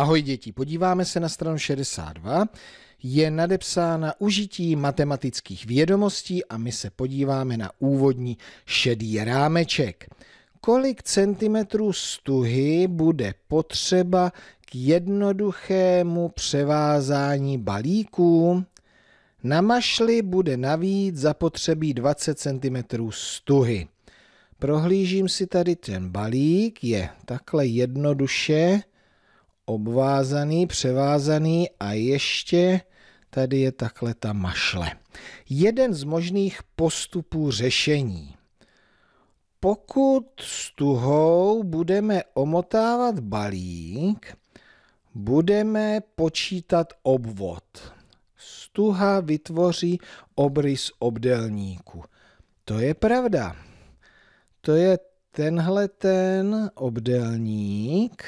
Ahoj děti, podíváme se na stranu 62. Je nadepsána užití matematických vědomostí a my se podíváme na úvodní šedý rámeček. Kolik centimetrů stuhy bude potřeba k jednoduchému převázání balíků? Na mašli bude navíc zapotřebí 20 cm stuhy. Prohlížím si tady ten balík, je takhle jednoduše obvázaný, převázaný a ještě tady je takhle ta mašle. Jeden z možných postupů řešení. Pokud s tuhou budeme omotávat balík, budeme počítat obvod. Stuha vytvoří obrys obdelníku. To je pravda. To je tenhle ten obdelník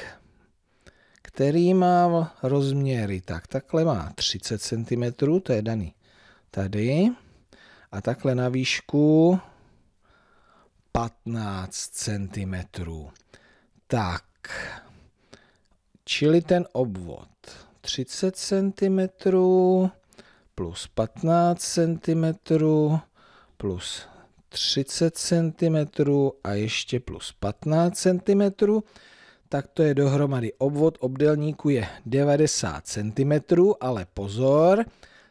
který má rozměry, tak takhle má 30 cm, to je daný tady, a takhle na výšku 15 cm. Tak, čili ten obvod 30 cm plus 15 cm plus 30 cm a ještě plus 15 cm tak to je dohromady obvod obdelníku je 90 cm, ale pozor,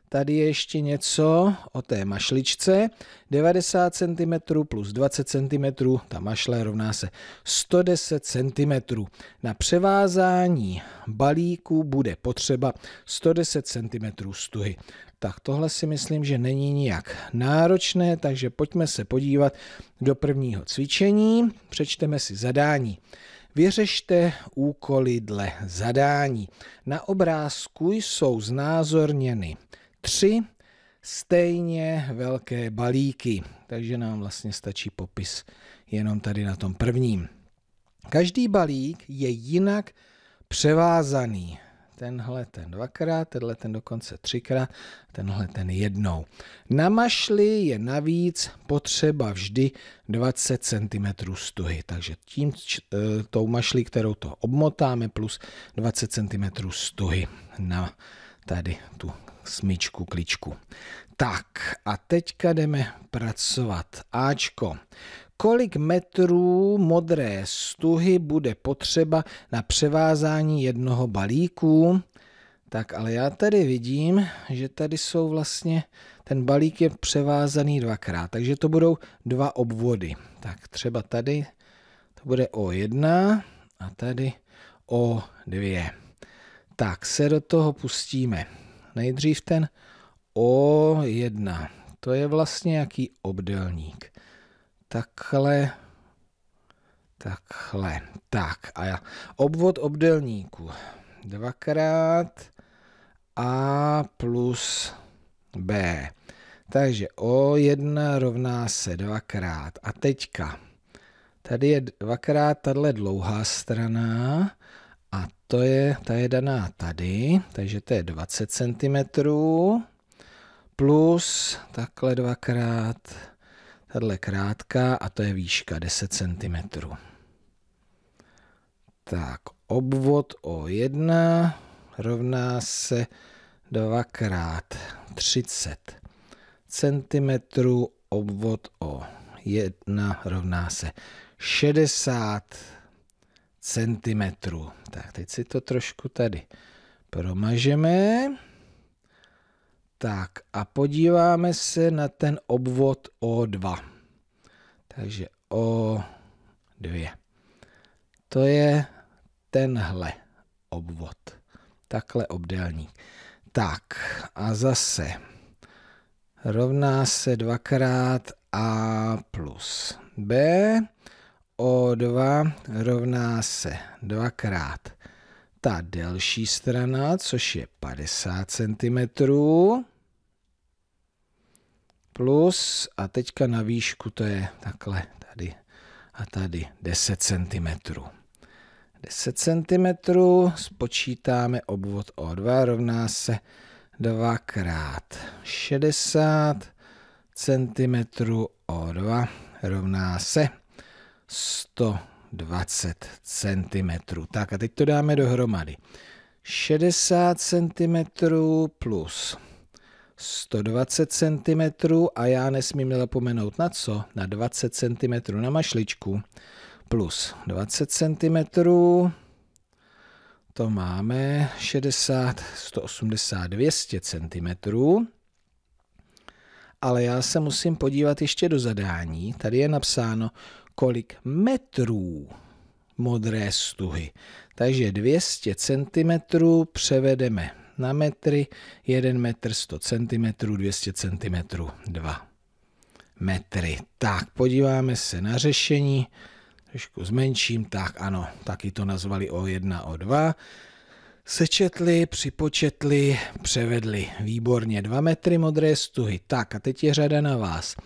tady je ještě něco o té mašličce. 90 cm plus 20 cm, ta mašle rovná se 110 cm. Na převázání balíku bude potřeba 110 cm stuhy. Tak tohle si myslím, že není nijak náročné, takže pojďme se podívat do prvního cvičení. Přečteme si zadání. Vyřešte úkoly dle zadání. Na obrázku jsou znázorněny tři stejně velké balíky, takže nám vlastně stačí popis jenom tady na tom prvním. Každý balík je jinak převázaný tenhle ten dvakrát, tenhle ten dokonce třikrát, tenhle ten jednou. Na mašli je navíc potřeba vždy 20 cm stuhy, takže tím e, tou mašli, kterou to obmotáme, plus 20 cm stuhy na tady tu smyčku, kličku. Tak a teďka jdeme pracovat. Ačko kolik metrů modré stuhy bude potřeba na převázání jednoho balíku. Tak ale já tady vidím, že tady jsou vlastně, ten balík je převázaný dvakrát, takže to budou dva obvody. Tak třeba tady to bude O1 a tady O2. Tak se do toho pustíme. Nejdřív ten O1. To je vlastně jaký obdelník takhle, takhle, tak a já, obvod obdelníku, dvakrát A plus B. Takže O1 rovná se dvakrát. A teďka, tady je dvakrát tahle dlouhá strana a to je, ta je daná tady, takže to je 20 cm plus takhle dvakrát Tahle krátká a to je výška 10 cm. Tak, obvod O1 rovná se 2 x 30 cm, obvod O1 rovná se 60 cm. Tak, teď si to trošku tady promažeme. Tak a podíváme se na ten obvod O2. Takže O2. To je tenhle obvod. Takhle obdélník. Tak a zase rovná se dvakrát A plus B. O2 rovná se dvakrát ta delší strana, což je 50 cm plus a teďka na výšku to je takhle tady a tady 10 cm. 10 cm spočítáme obvod O2 rovná se 2 x 60 cm O2 rovná se 120 cm. Tak a teď to dáme dohromady. 60 cm plus 120 cm a já nesmím zapomenout na co? Na 20 cm na mašličku. Plus 20 cm, to máme 60, 180, 200 cm. Ale já se musím podívat ještě do zadání. Tady je napsáno, kolik metrů modré stuhy. Takže 200 cm převedeme na metry, 1 metr 100 cm, 200 cm, 2 metry. Tak, podíváme se na řešení, trošku zmenším, tak ano, taky to nazvali O1, O2. Sečetli, připočetli, převedli. Výborně, 2 metry modré stuhy. Tak a teď je řada na vás.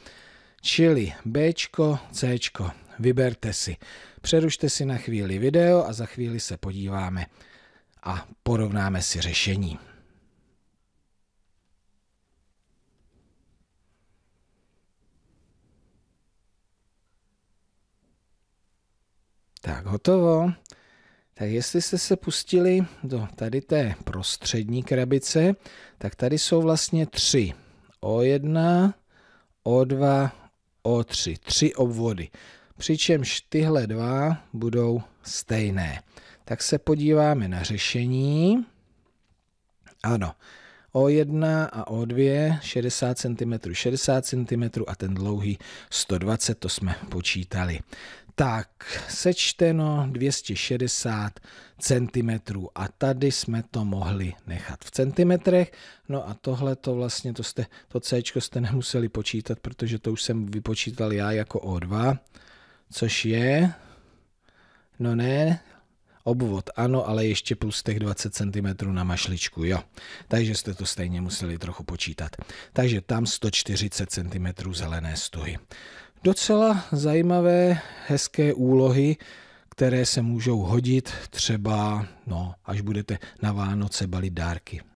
Čili B, C, vyberte si. Přerušte si na chvíli video a za chvíli se podíváme a porovnáme si řešení. Tak, hotovo. Tak jestli jste se pustili do tady té prostřední krabice, tak tady jsou vlastně tři. O1, O2, O3. Tři obvody. Přičemž tyhle dva budou stejné tak se podíváme na řešení. Ano, O1 a O2 60 cm, 60 cm a ten dlouhý 120, to jsme počítali. Tak, sečteno 260 cm a tady jsme to mohli nechat v centimetrech. No a tohle to vlastně, to, jste, to C jste nemuseli počítat, protože to už jsem vypočítal já jako O2, což je, no ne, Obvod ano, ale ještě plus těch 20 cm na mašličku, jo. Takže jste to stejně museli trochu počítat. Takže tam 140 cm zelené stuhy. Docela zajímavé, hezké úlohy, které se můžou hodit třeba, no, až budete na Vánoce balit dárky.